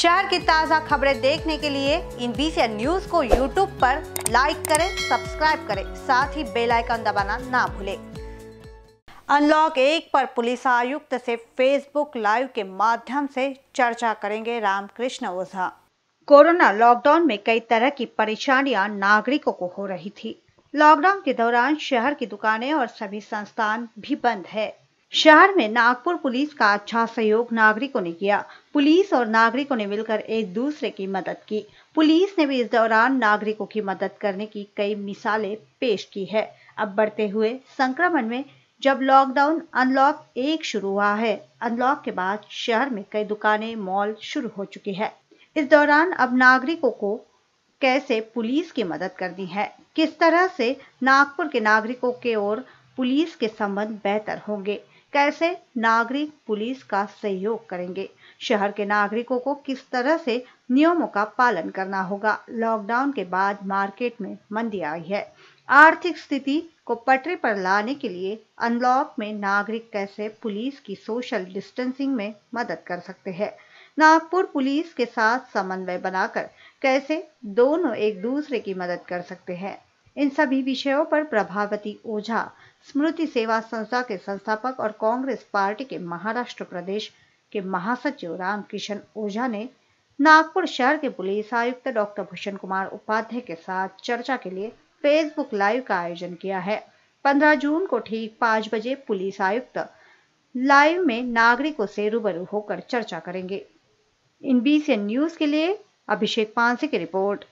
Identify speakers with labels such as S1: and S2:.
S1: शहर की ताज़ा खबरें देखने के लिए इन बीसी न्यूज को यूट्यूब पर लाइक करें सब्सक्राइब करें साथ ही बेल आइकन दबाना ना भूलें अनलॉक
S2: एक पर पुलिस आयुक्त से फेसबुक लाइव के माध्यम से चर्चा करेंगे रामकृष्ण ओझा कोरोना लॉकडाउन में कई तरह की परेशानियां नागरिकों को हो रही थी लॉकडाउन के दौरान शहर की दुकानें और सभी संस्थान भी बंद है शहर में नागपुर पुलिस का अच्छा सहयोग नागरिकों ने किया पुलिस और नागरिकों ने मिलकर एक दूसरे की मदद की पुलिस ने भी इस दौरान नागरिकों की मदद करने की कई मिसालें पेश की है अब बढ़ते हुए संक्रमण में जब लॉकडाउन अनलॉक एक शुरू हुआ है अनलॉक के बाद शहर में कई दुकानें मॉल शुरू हो चुकी है इस दौरान अब नागरिकों को कैसे पुलिस की मदद करनी है किस तरह से नागपुर के नागरिकों के और पुलिस के संबंध बेहतर होंगे कैसे नागरिक पुलिस का सहयोग करेंगे शहर के नागरिकों को किस तरह से नियमों का पालन करना होगा लॉकडाउन के बाद मार्केट में मंदी आई है आर्थिक स्थिति को पटरी पर लाने के लिए अनलॉक में नागरिक कैसे पुलिस की सोशल डिस्टेंसिंग में मदद कर सकते हैं नागपुर पुलिस के साथ समन्वय बनाकर कैसे दोनों एक दूसरे की मदद कर सकते हैं इन सभी विषयों पर प्रभावती ओझा स्मृति सेवा संस्था के संस्थापक और कांग्रेस पार्टी के महाराष्ट्र प्रदेश के महासचिव रामकिशन ओझा ने नागपुर शहर के पुलिस आयुक्त डॉक्टर भूषण कुमार उपाध्याय के साथ चर्चा के लिए फेसबुक लाइव का आयोजन किया है 15 जून को ठीक पाँच बजे पुलिस आयुक्त लाइव में नागरिकों से रूबरू होकर चर्चा करेंगे इन बी न्यूज के लिए अभिषेक पांसे की रिपोर्ट